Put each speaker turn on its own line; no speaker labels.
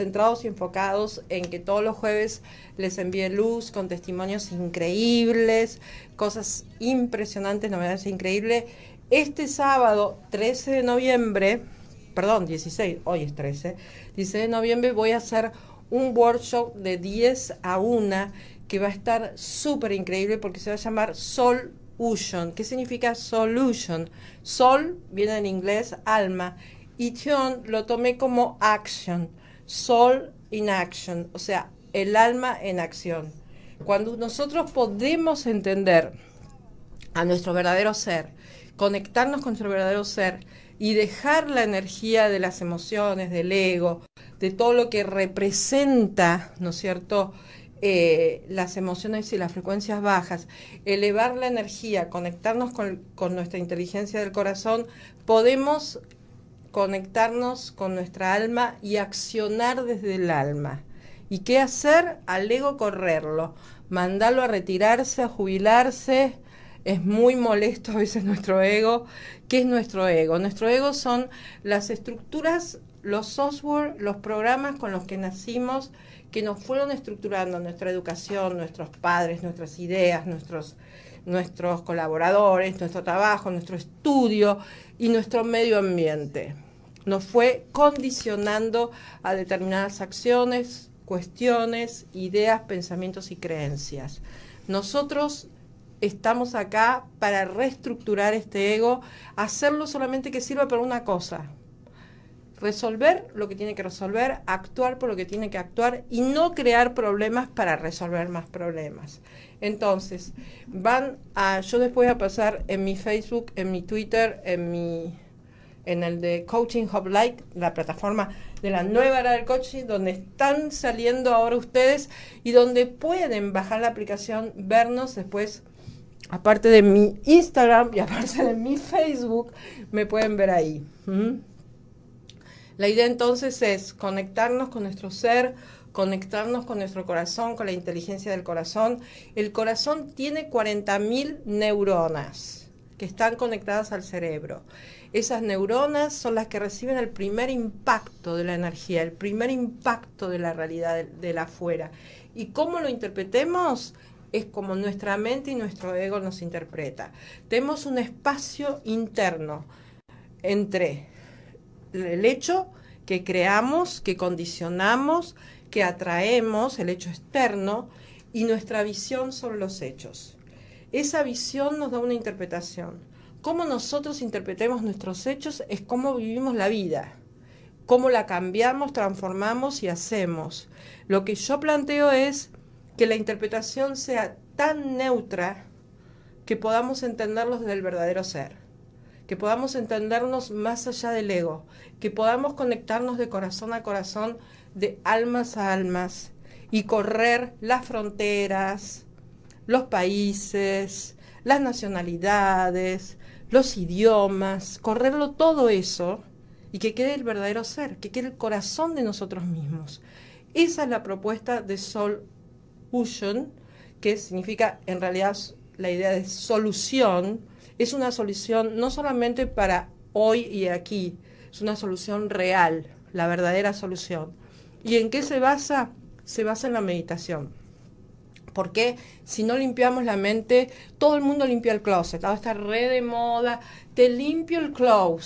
centrados y enfocados en que todos los jueves les envíe luz con testimonios increíbles, cosas impresionantes, novedades increíbles. Este sábado 13 de noviembre, perdón, 16, hoy es 13, 16 de noviembre voy a hacer un workshop de 10 a 1 que va a estar súper increíble porque se va a llamar Sol ¿Qué significa solution? Sol viene en inglés alma y Tion lo tomé como action. Sol in action, o sea, el alma en acción. Cuando nosotros podemos entender a nuestro verdadero ser, conectarnos con nuestro verdadero ser y dejar la energía de las emociones, del ego, de todo lo que representa, ¿no es cierto?, eh, las emociones y las frecuencias bajas, elevar la energía, conectarnos con nuestra inteligencia del corazón, podemos conectarnos con nuestra alma y accionar desde el alma. ¿Y qué hacer? Al ego correrlo, mandarlo a retirarse, a jubilarse. Es muy molesto a veces nuestro ego. ¿Qué es nuestro ego? Nuestro ego son las estructuras los software, los programas con los que nacimos, que nos fueron estructurando nuestra educación, nuestros padres, nuestras ideas, nuestros, nuestros colaboradores, nuestro trabajo, nuestro estudio y nuestro medio ambiente. Nos fue condicionando a determinadas acciones, cuestiones, ideas, pensamientos y creencias. Nosotros estamos acá para reestructurar este ego, hacerlo solamente que sirva para una cosa, resolver lo que tiene que resolver, actuar por lo que tiene que actuar y no crear problemas para resolver más problemas. Entonces, van a, yo después voy a pasar en mi Facebook, en mi Twitter, en mi en el de Coaching Hub like la plataforma de la nueva era del coaching, donde están saliendo ahora ustedes y donde pueden bajar la aplicación, vernos después, aparte de mi Instagram y aparte de mi Facebook, me pueden ver ahí. ¿Mm? La idea entonces es conectarnos con nuestro ser, conectarnos con nuestro corazón, con la inteligencia del corazón. El corazón tiene 40.000 neuronas que están conectadas al cerebro. Esas neuronas son las que reciben el primer impacto de la energía, el primer impacto de la realidad de, la afuera. Y cómo lo interpretemos es como nuestra mente y nuestro ego nos interpreta. Tenemos un espacio interno entre el hecho que creamos, que condicionamos, que atraemos, el hecho externo, y nuestra visión sobre los hechos. Esa visión nos da una interpretación. Cómo nosotros interpretemos nuestros hechos es cómo vivimos la vida, cómo la cambiamos, transformamos y hacemos. Lo que yo planteo es que la interpretación sea tan neutra que podamos entenderlos desde el verdadero ser que podamos entendernos más allá del ego, que podamos conectarnos de corazón a corazón, de almas a almas, y correr las fronteras, los países, las nacionalidades, los idiomas, correrlo todo eso, y que quede el verdadero ser, que quede el corazón de nosotros mismos. Esa es la propuesta de Sol que significa en realidad la idea de solución, es una solución no solamente para hoy y aquí, es una solución real, la verdadera solución. ¿Y en qué se basa? Se basa en la meditación. Porque si no limpiamos la mente, todo el mundo limpia el closet. Ahora está re de moda. Te limpio el closet.